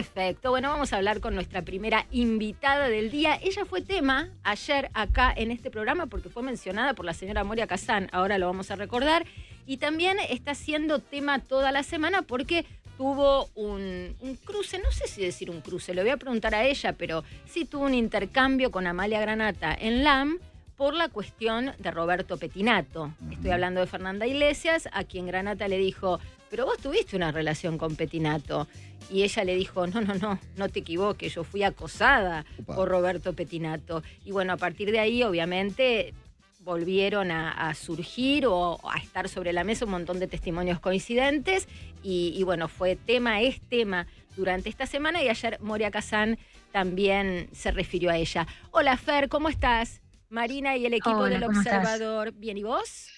Perfecto. Bueno, vamos a hablar con nuestra primera invitada del día. Ella fue tema ayer acá en este programa porque fue mencionada por la señora Moria Kazán. Ahora lo vamos a recordar. Y también está siendo tema toda la semana porque tuvo un, cruce, no sé si decir un cruce, lo voy a preguntar a ella, pero sí tuvo un intercambio con Amalia Granata en LAM por la cuestión de Roberto Petinato. Estoy hablando de Fernanda Iglesias, a quien Granata le dijo, pero vos tuviste una relación con Petinato. Y ella le dijo, no, no, no, no te equivoques, yo fui acosada por Roberto Petinato. Y bueno, a partir de ahí, obviamente, volvieron a, surgir o a estar sobre la mesa un montón de testimonios coincidentes. Y, bueno, fue tema, es tema durante esta semana. Y ayer Moria Kazán también se refirió a ella. Hola Fer, ¿cómo estás? Marina y el equipo del Observador. ¿Bien y vos?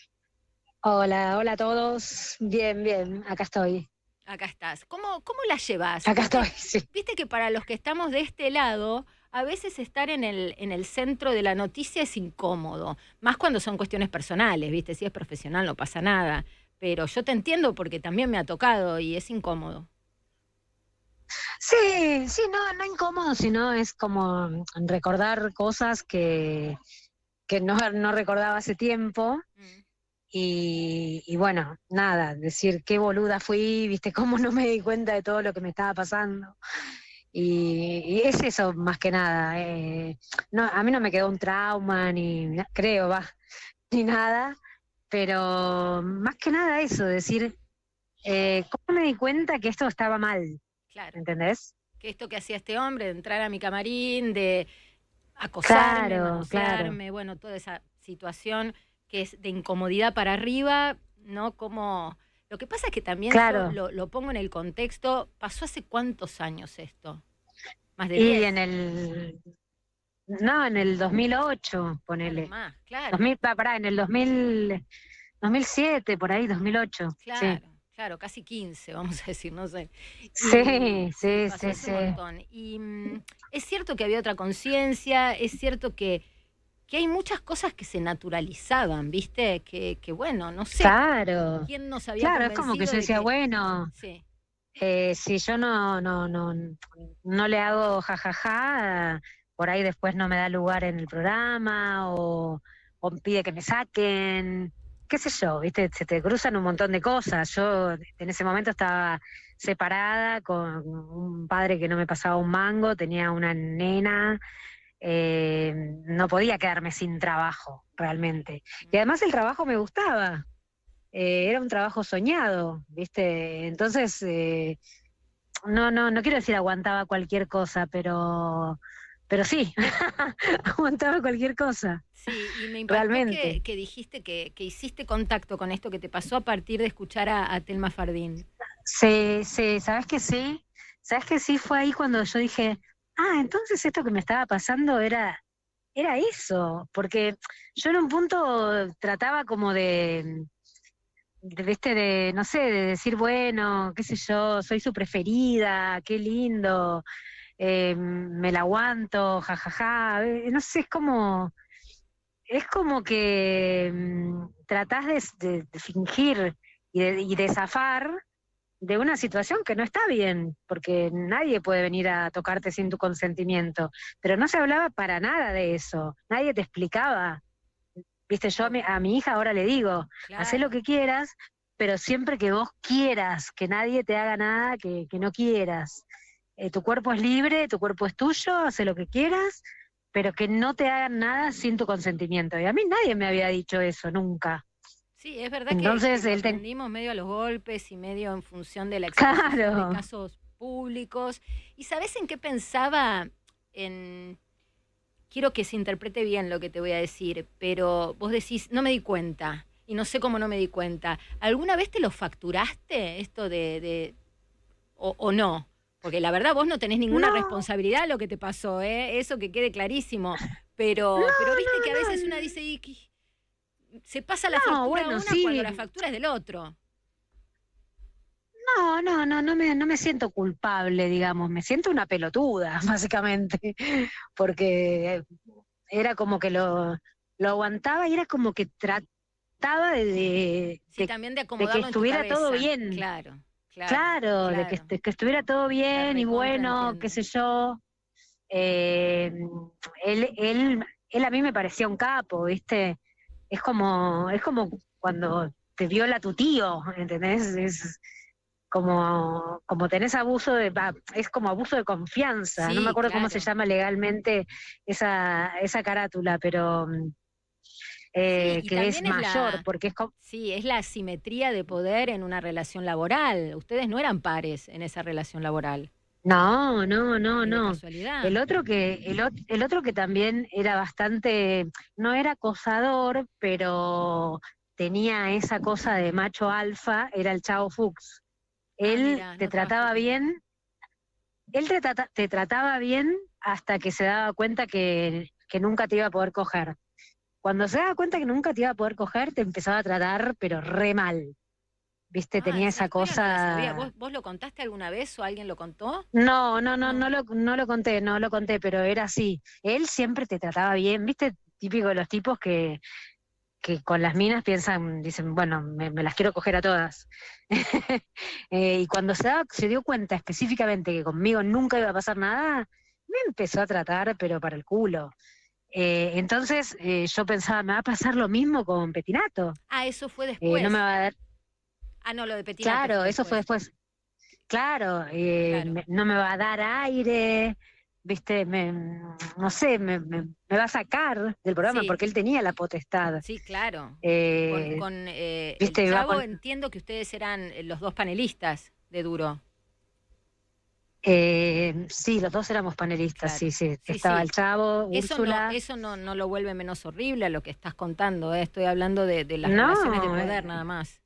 Hola, hola a todos. Bien, bien, acá estoy. Acá estás. ¿Cómo, cómo la llevas? Acá estoy, sí. Viste que para los que estamos de este lado, a veces estar en el, en el centro de la noticia es incómodo. Más cuando son cuestiones personales, ¿viste? Si es profesional no pasa nada. Pero yo te entiendo porque también me ha tocado y es incómodo. Sí, sí, no, no incómodo, sino es como recordar cosas que, que no, recordaba hace tiempo. Mm. Y, bueno, nada, decir qué boluda fui, viste, cómo no me di cuenta de todo lo que me estaba pasando. Y, es eso más que nada. Eh, no, a mí no me quedó un trauma, ni creo, va, ni nada, pero más que nada eso, decir, eh, ¿cómo me di cuenta que esto estaba mal? Claro. ¿Entendés? Que esto que hacía este hombre, de entrar a mi camarín, de acosarme, claro, bueno, toda esa situación que es de incomodidad para arriba, ¿no? Como... Lo que pasa es que también lo, pongo en el contexto, ¿pasó hace cuántos años esto? Más de Y en el... No, en el 2008, ponele. Más, claro. Ah, en el 2007, por ahí, 2008. Claro. Claro, casi 15, vamos a decir, no sé. sí, sí, sí, sí. Y mm, es cierto que había otra conciencia, es cierto que que hay muchas cosas que se naturalizaban, ¿viste? Que, que bueno, no sé. Claro. Claro, es como que yo decía, bueno. Sí. Eh, si yo no, no, no, no le hago jajaja, por ahí después no me da lugar en el programa o, o pide que me saquen, qué sé yo, ¿viste? se te cruzan un montón de cosas. Yo en ese momento estaba separada con un padre que no me pasaba un mango, tenía una nena eh, no podía quedarme sin trabajo realmente. Y además el trabajo me gustaba, eh, era un trabajo soñado, ¿viste? Entonces, eh, no, no, no quiero decir aguantaba cualquier cosa, pero... Pero sí, aguantaba cualquier cosa. Sí, y me impactó Que, dijiste que, hiciste contacto con esto que te pasó a partir de escuchar a, a Telma Fardín. Sí, sí, sabes que sí, sabes que sí fue ahí cuando yo dije, ah, entonces esto que me estaba pasando era, era eso, porque yo en un punto trataba como de, este, de, no sé, de decir, bueno, qué sé yo, soy su preferida, qué lindo, eh, me la aguanto, jajaja, eh, no sé, es como... Es como que mm, tratás de, fingir y de, y de zafar, de una situación que no está bien, porque nadie puede venir a tocarte sin tu consentimiento, pero no se hablaba para nada de eso, nadie te explicaba. Viste, yo a mi, hija ahora le digo, haz lo que quieras, pero siempre que vos quieras, que nadie te haga nada que, no quieras. Eh, tu cuerpo es libre, tu cuerpo es tuyo, haz lo que quieras, pero que no te hagan nada sin tu consentimiento. Y a mí nadie me había dicho eso nunca. Sí, es verdad Entonces, que entendimos medio a los golpes y medio en función de la de casos públicos. ¿Y sabes en qué pensaba? En... Quiero que se interprete bien lo que te voy a decir, pero vos decís, no me di cuenta y no sé cómo no me di cuenta. ¿Alguna vez te lo facturaste esto de... O, no? Porque la verdad vos no tenés ninguna responsabilidad lo que te pasó, ¿eh? eso que quede clarísimo. Pero, pero viste que a veces una dice, se pasa la factura la factura es del otro. No, no, no, no me, no me siento culpable, digamos, me siento una pelotuda, básicamente, porque era como que lo, lo aguantaba y era como que trataba de, de, que estuviera todo bien. Claro, claro. Claro, de que, estuviera todo bien y bueno, qué sé yo. Eh, él, él, él a mí me parecía un capo, ¿viste? es como, es como cuando te viola tu tío, ¿entendés? Es como, como tenés abuso de, es como abuso de confianza, no me acuerdo cómo se llama legalmente esa, esa carátula, pero mm, eh, que es, mayor, porque es Sí, es la asimetría de poder en una relación laboral. Ustedes no eran pares en esa relación laboral. No, no, no, no. El otro que el, otro que también era bastante no era acosador, pero tenía esa cosa de macho alfa, era el Chavo Fuchs. Ah, él te trataba bien, él te, trataba bien hasta que se daba cuenta que, que, nunca te iba a poder coger. Cuando se daba cuenta que nunca te iba a poder coger, te empezaba a tratar, pero re mal. ¿Viste? Ah, Tenía esa cosa. ¿Vos, lo contaste alguna vez o alguien lo contó? No, no, no, ah. no lo, no lo conté, no lo conté, pero era así. Él siempre te trataba bien, ¿viste? Típico de los tipos que, con las minas piensan, dicen, bueno, me, las quiero coger a todas. Eh, y cuando se, dio cuenta específicamente que conmigo nunca iba a pasar nada, me empezó a tratar, pero para el culo. Eh, entonces eh, yo pensaba, me va a pasar lo mismo con Petinato. Ah, eso fue después. no me va a dar. Ah, no, lo de Petit Claro, eso fue después. Claro, eh, no me va a dar aire, viste, no sé, me, va a sacar del programa porque él tenía la potestad. Sí, claro. con, eh, eh, Chavo, entiendo que ustedes eran los dos panelistas de Duro. sí, los dos éramos panelistas, sí, sí, Estaba el Chavo, eso No, eso no, lo vuelve menos horrible a lo que estás contando, estoy hablando de, la las relaciones de poder nada más.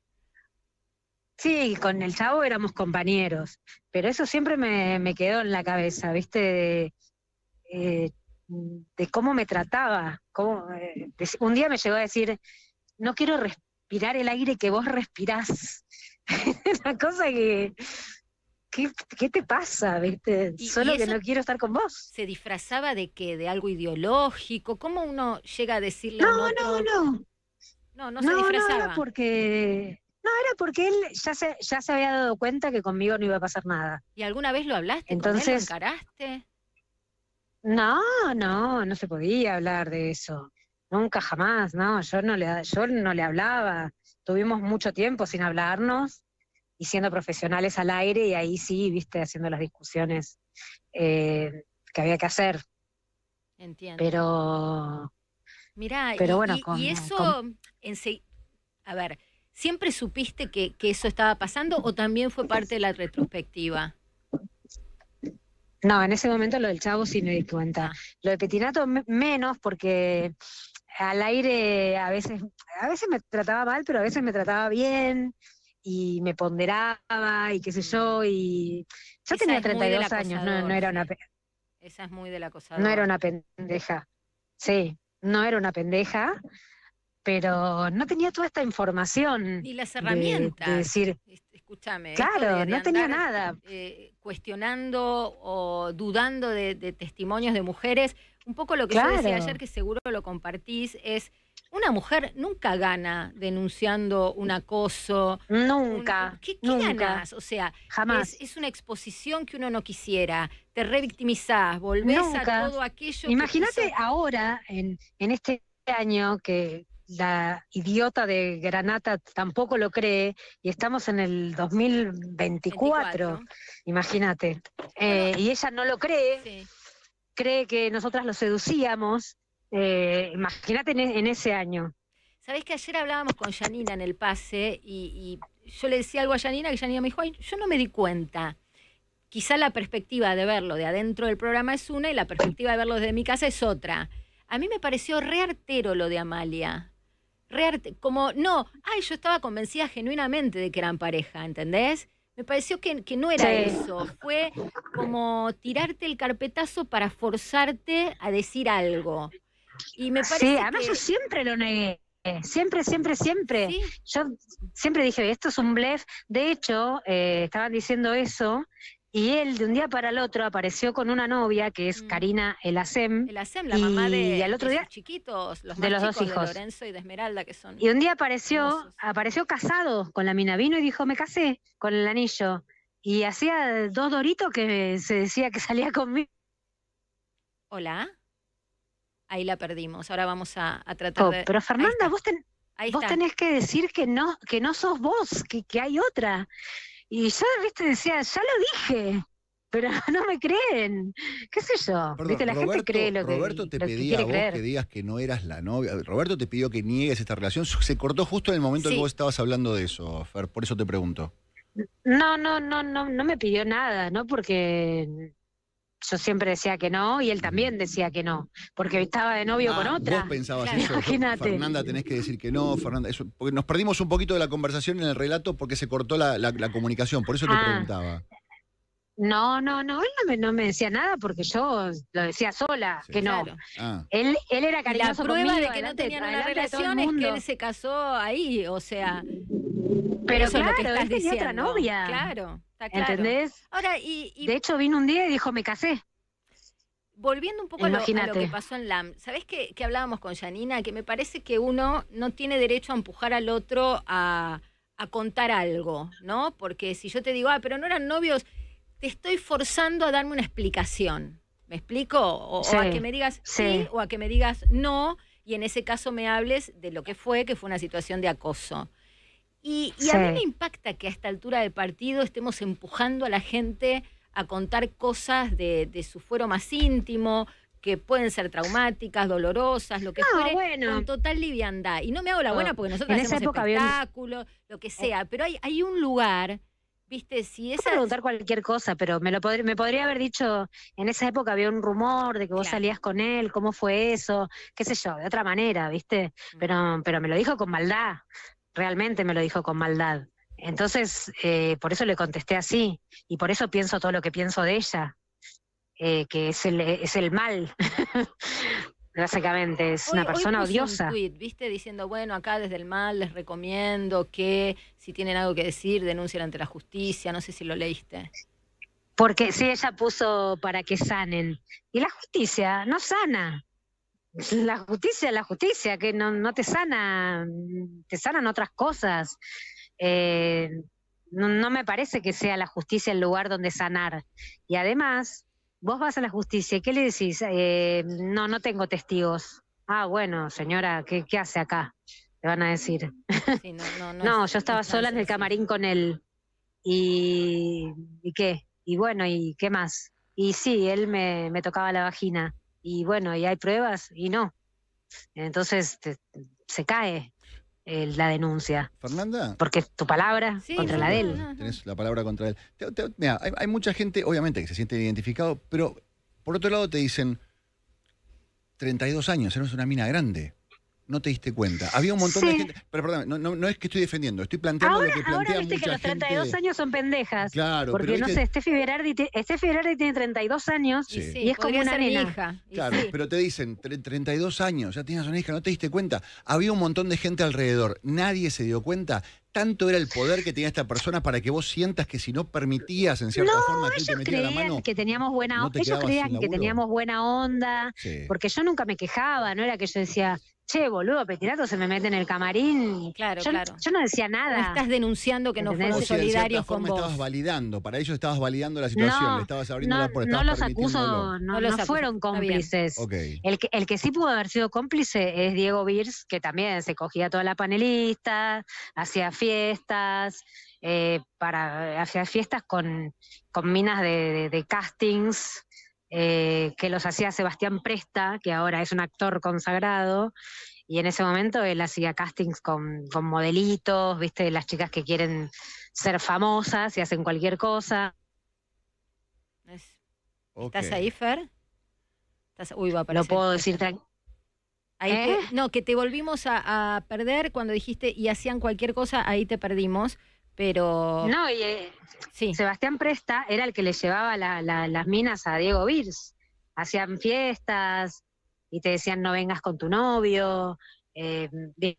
Sí, con el chavo éramos compañeros, pero eso siempre me, quedó en la cabeza, ¿viste? De, cómo me trataba. Cómo, eh, un día me llegó a decir, no quiero respirar el aire que vos respirás. Una cosa que, ¿qué, te pasa? ¿viste? Solo que no quiero estar con vos. ¿Se disfrazaba de que ¿De algo ideológico? ¿Cómo uno llega a decirle... No, no, no. No, no se disfrazaba. porque no, era porque él ya se, ya se había dado cuenta que conmigo no iba a pasar nada. ¿Y alguna vez lo hablaste? Entonces, con ¿Lo encaraste? No, no, no se podía hablar de eso. Nunca jamás, no, yo no le, yo no le hablaba. Tuvimos mucho tiempo sin hablarnos y siendo profesionales al aire y ahí sí, viste, haciendo las discusiones eh, que había que hacer. Entiendo. Pero... mira, pero y, bueno, y eso, a ver, ¿Siempre supiste que, eso estaba pasando o también fue parte de la retrospectiva? No, en ese momento lo del chavo sí me di cuenta. Ah. Lo de Petinato menos porque al aire a veces, a veces me trataba mal, pero a veces me trataba bien y me ponderaba y qué sé yo. Mm. Y yo tenía 32 años, no, era una pendeja. Esa es muy de la cosa. No era una pendeja. Sí, no era una pendeja pero no tenía toda esta información. Ni las herramientas. De, decir, escúchame. Claro, no tenía nada. Eh, cuestionando o dudando de, testimonios de mujeres. Un poco lo que yo decía ayer, que seguro lo compartís, es una mujer nunca gana denunciando un acoso. Nunca. ¿Qué, ganas? O sea, jamás. Es, una exposición que uno no quisiera. Te revictimizás, volvés a todo aquello. Imagínate ahora, en, en este año que, la idiota de Granata tampoco lo cree y estamos en el 2024, imagínate. Eh, y ella no lo cree, cree que nosotras lo seducíamos, eh, imagínate e, en, ese año. sabéis que ayer hablábamos con Janina en el pase y, yo le decía algo a Janina que Janina me dijo, Ay, yo no me di cuenta quizá la perspectiva de verlo de adentro del programa es una y la perspectiva de verlo desde mi casa es otra. A mí me pareció re artero lo de Amalia como no, ay, yo estaba convencida genuinamente de que eran pareja, ¿entendés? Me pareció que, no era eso, fue como tirarte el carpetazo para forzarte a decir algo. Y me parece sí, además yo siempre lo negué. Siempre, siempre, siempre. Yo siempre dije, esto es un blef. De hecho, eh, estaban diciendo eso y él de un día para el otro apareció con una novia que es mm. Karina Elasem. Elasem, la mamá de, y al otro chiquitos, los de los dos hijos, y de Esmeralda, que son. Y un día apareció, apareció casado con la mina, vino y dijo, me casé con el anillo. Y hacía dos doritos que se decía que salía conmigo. Hola. Ahí la perdimos. Ahora vamos a, tratar oh, de. Pero Fernanda, vos, vos tenés que decir que no, que no sos vos, que, que hay otra. Y yo, viste, decía, ya lo dije, pero no me creen. ¿Qué sé yo? viste, la gente cree lo que Roberto te pedía que a vos que digas que no eras la novia. Roberto te pidió que niegues esta relación. Se cortó justo en el momento en que vos estabas hablando de eso, Fer, por eso te pregunto. No, no, no, no, no me pidió nada, ¿no? Porque yo siempre decía que no y él también decía que no, porque estaba de novio con ah, otra. Vos pensabas eso, imagínate. Fernanda, tenés que decir que no, Fernanda. porque nos perdimos un poquito de la conversación en el relato porque se cortó la, comunicación, por eso te ah. preguntaba. No, no, no, él no me, decía nada porque yo lo decía sola, que no. Ah. Él, él era cariñoso La prueba de que no tenían una relación es que él se casó ahí, o sea, pero claro, es lo estás diciendo. otra novia. Claro, está ¿Entendés? Ahora, y, De hecho, vino un día y dijo, me casé. Volviendo un poco a lo, que pasó en LAM, ¿sabés qué hablábamos con Janina? Que me parece que uno no tiene derecho a empujar al otro a, contar algo, ¿no? Porque si yo te digo, ah, pero no eran novios, te estoy forzando a darme una explicación. ¿Me explico? O, a que me digas sí, o a que me digas no, y en ese caso me hables de lo que fue, que fue una situación de acoso. Y, a mí me impacta que a esta altura del partido estemos empujando a la gente a contar cosas de, su fuero más íntimo, que pueden ser traumáticas, dolorosas, lo que ah, no, con total liviandad. Y no me hago la buena oh, porque nosotros en hacemos espectáculos, había... lo que eh. sea, pero hay, un lugar, viste, si esa... Puedo preguntar cualquier cosa, pero me, lo me podría haber dicho, en esa época había un rumor de que vos salías con él, cómo fue eso, qué sé yo, de otra manera, viste, mm. pero me lo dijo con maldad, realmente me lo dijo con maldad. Entonces, eh, por eso le contesté así y por eso pienso todo lo que pienso de ella, eh, que es el, mal. Básicamente, es una persona odiosa. ¿viste? Diciendo, bueno, acá desde el mal les recomiendo que si tienen algo que decir, denuncien ante la justicia. No sé si lo leíste. Porque sí, ella puso para que sanen. Y la justicia no sana la justicia, la justicia, que no, te sana, te sanan otras cosas. Eh, no, me parece que sea la justicia el lugar donde sanar. Y además, vos vas a la justicia y ¿qué le decís? Eh, no, no tengo testigos. Ah, bueno, señora, ¿qué, hace acá? Te van a decir. no, yo estaba sola en el camarín con él. ¿Y, qué? Y bueno, ¿y qué más? Y sí, él me, me tocaba la vagina y bueno, y hay pruebas y no. Entonces se cae la denuncia. Fernanda. Porque tu palabra contra la de él. Tenés la palabra contra él. mira, hay, hay mucha gente, obviamente, que se siente identificado, pero por otro lado te dicen, 32 años, eres una mina grande no te diste cuenta. Había un montón de gente. Pero perdón, no, es que estoy defendiendo, estoy planteando ahora, que plantea Ahora viste que los 32 años son pendejas. Claro, Porque no sé, Steffi Berardi, Steffi tiene 32 años y, es como una niña. Claro, pero te dicen, 32 años, ya tienes una hija, no te diste cuenta. Había un montón de gente alrededor, nadie se dio cuenta. Tanto era el poder que tenía esta persona para que vos sientas que si no permitías en cierta forma que te metiera la mano. Que teníamos buena, ellos creían que teníamos buena onda, porque yo nunca me quejaba, no era que yo decía, che, boludo, Petirato se me mete en el camarín. Claro, yo, claro. Yo no decía nada. No estás denunciando que no fueron si con vos. estabas validando, para ellos estabas validando la situación, no, le estabas abriendo No los acuso, no, fueron cómplices. El, que, el que sí pudo haber sido cómplice es Diego Birs, que también se cogía toda la panelista, hacía fiestas. Eh, para hacía fiestas con, con minas de, de castings eh, que los hacía Sebastián Presta, que ahora es un actor consagrado, y en ese momento él hacía castings con, modelitos, viste, las chicas que quieren ser famosas y hacen cualquier cosa. ¿Estás ahí, Fer? ¿Estás... Uy, va a puedo decir ¿Eh? no, que te volvimos a, perder cuando dijiste y hacían cualquier cosa, ahí te perdimos. Pero. No, eh, sí. Sebastián Presta era el que le llevaba las minas a Diego Birs. Hacían fiestas y te decían no vengas con tu novio. Eh,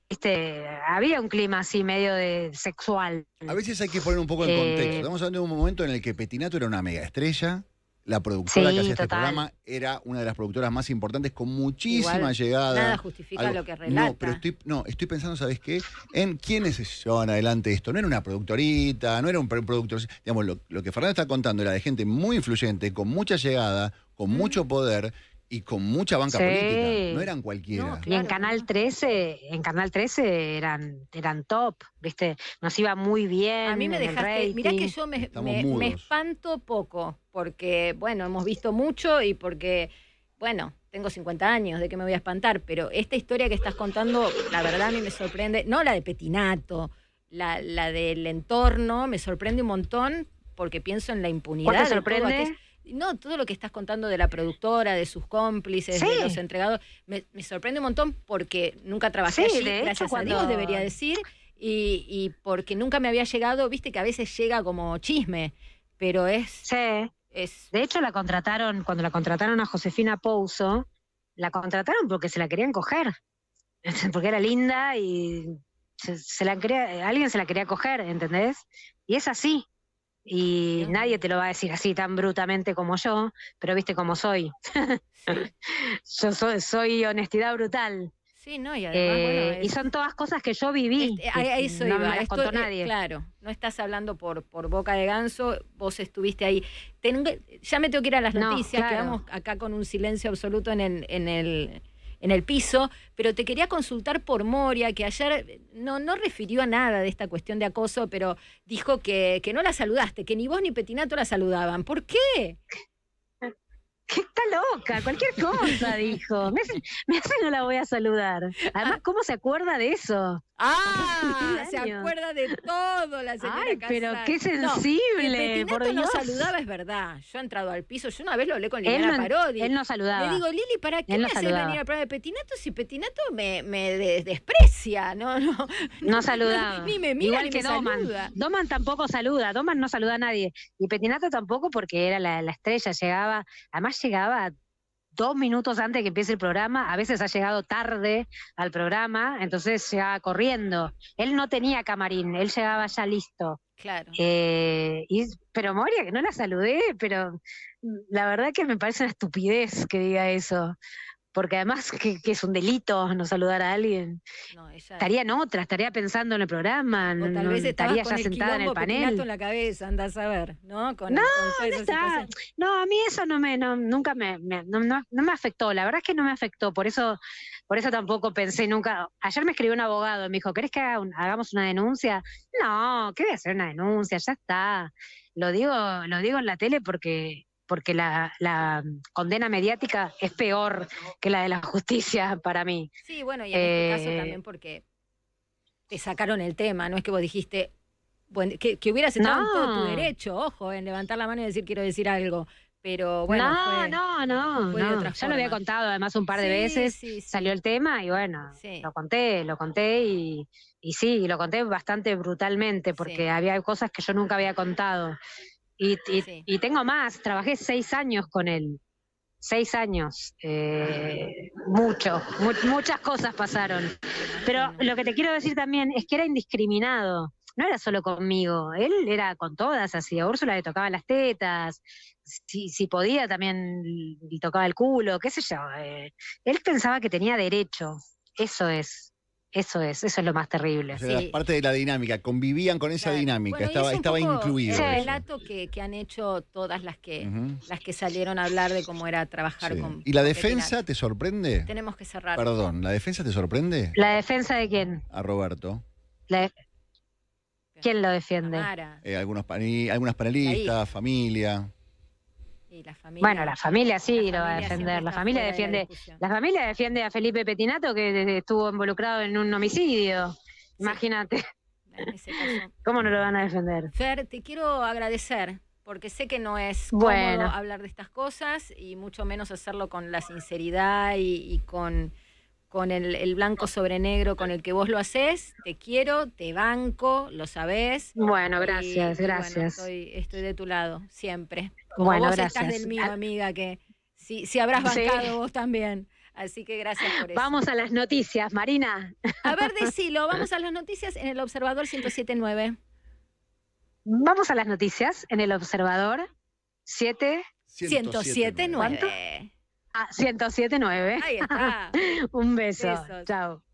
viste, había un clima así medio de sexual. A veces hay que poner un poco en eh, contexto. Estamos hablando de un momento en el que Petinato era una mega estrella la productora que hacía este programa era una de las productoras más importantes con muchísima llegada. Nada justifica lo que relata. No, pero estoy, no, estoy pensando, ¿sabes qué? En quiénes llevaban adelante esto. No era una productorita, no era un productor. Digamos, lo, que Fernando está contando era de gente muy influyente, con mucha llegada, con mm. mucho poder, y con mucha banca política, no eran cualquiera. Y en Canal 13, en Canal 13 eran, eran top, ¿viste? Nos iba muy bien. A mí me dejaste, mirá que yo me, espanto poco, porque, bueno, hemos visto mucho y porque, bueno, tengo 50 años, ¿de qué me voy a espantar? Pero esta historia que estás contando, la verdad a mí me sorprende, no la de Petinato, la, la del entorno, me sorprende un montón porque pienso en la impunidad. ¿Cuál te sorprende? no, todo lo que estás contando de la productora, de sus cómplices, de los entregados, me, sorprende un montón porque nunca trabajé allí, gracias a Dios, debería decir, y, porque nunca me había llegado, viste que a veces llega como chisme, pero es... Sí. Es... De hecho, la contrataron, cuando la contrataron a Josefina Pouso, la contrataron porque se la querían coger, porque era linda y se, la alguien se la quería coger, ¿entendés? Y es así, y nadie te lo va a decir así tan brutamente como yo, pero viste cómo soy. yo soy, soy, honestidad brutal. Sí, no, y además, eh, y son todas cosas que yo viví. Este, no me las contó eh, nadie. claro, no estás hablando por, por boca de ganso, vos estuviste ahí. ya me tengo que ir a las noticias, quedamos acá con un silencio absoluto en en el en el piso, pero te quería consultar por Moria, que ayer eh, no, no refirió a nada de esta cuestión de acoso, pero dijo que, que no la saludaste, que ni vos ni Petinato la saludaban. ¿Por qué? que está loca, cualquier cosa, dijo. Me hace, no la voy a saludar. Además, ¿cómo se acuerda de eso? Ah, se acuerda de todo la señora Ay, pero qué sensible, no, no saludaba, es verdad. Yo he entrado al piso, yo una vez lo hablé con Liliana él Parodi. Él no saludaba. Le digo, Lili, ¿para qué me no haces venir al programa de Petinato si Petinato me, desprecia? No, no. No saludaba. ni me mira Igual ni me Saluda. Doman tampoco saluda, Doman no saluda a nadie. Y Petinato tampoco porque era la, la estrella, llegaba, además llegaba dos minutos antes de que empiece el programa, a veces ha llegado tarde al programa, entonces llegaba corriendo. Él no tenía camarín, él llegaba ya listo. Claro. Eh, pero Moria, que no la saludé, pero la verdad que me parece una estupidez que diga eso porque además que, es un delito no saludar a alguien. Estaría en otra, estaría pensando en el programa, tal vez estaría ya sentada en el panel. en la cabeza, a ver, ¿no? no, no, a mí eso no me, nunca me, afectó, la verdad es que no me afectó, por eso, por eso tampoco pensé nunca. Ayer me escribió un abogado y me dijo, ¿querés que hagamos una denuncia? No, ¿qué voy a hacer una denuncia? Ya está. Lo digo, lo digo en la tele porque porque la, condena mediática es peor que la de la justicia para mí. Sí, bueno, y en este caso también eh, porque te sacaron el tema, no es que vos dijiste, que, hubieras estado tu derecho, ojo, en levantar la mano y decir quiero decir algo. Pero bueno, no, no, no, no. ya lo había contado además un par de veces, salió el tema y bueno, lo conté, lo conté y sí, lo conté bastante brutalmente porque había cosas que yo nunca había contado. Y, tengo más, trabajé seis años con él. Seis años. Eh, mucho, muchas cosas pasaron. Pero lo que te quiero decir también es que era indiscriminado. No era solo conmigo, él era con todas, así. A Úrsula le tocaba las tetas, si, podía también le tocaba el culo, qué sé yo. Eh, él pensaba que tenía derecho, eso es. Eso es, eso es lo más terrible. parte de la dinámica, convivían con esa dinámica, estaba, estaba incluido. Es relato que, han hecho todas las que, las que salieron a hablar de cómo era trabajar con. ¿Y la defensa te sorprende? Tenemos que cerrar. Perdón, ¿la defensa te sorprende? ¿La defensa de quién? A Roberto. ¿Quién lo defiende? Eh, algunos, algunas panelistas, familia la familia, bueno, la familia sí lo va a defender. La familia defiende, la, familia defiende a Felipe Petinato que estuvo involucrado en un homicidio. Imagínate. ¿Cómo no lo van a defender? Fer, te quiero agradecer porque sé que no es bueno hablar de estas cosas y mucho menos hacerlo con la sinceridad y, con, el, blanco sobre negro con el que vos lo haces. Te quiero, te banco, lo sabés. Bueno, gracias, gracias. estoy de tu lado, siempre. Como vos estás del mío, ah. amiga, que si habrás bancado vos también. Así que gracias por eso. Vamos a las noticias, Marina. A ver, decilo, vamos a las noticias en el Observador 1079. Vamos a las noticias en el Observador 7 1079. Ah, 1079. Ahí está. Un beso. Chao.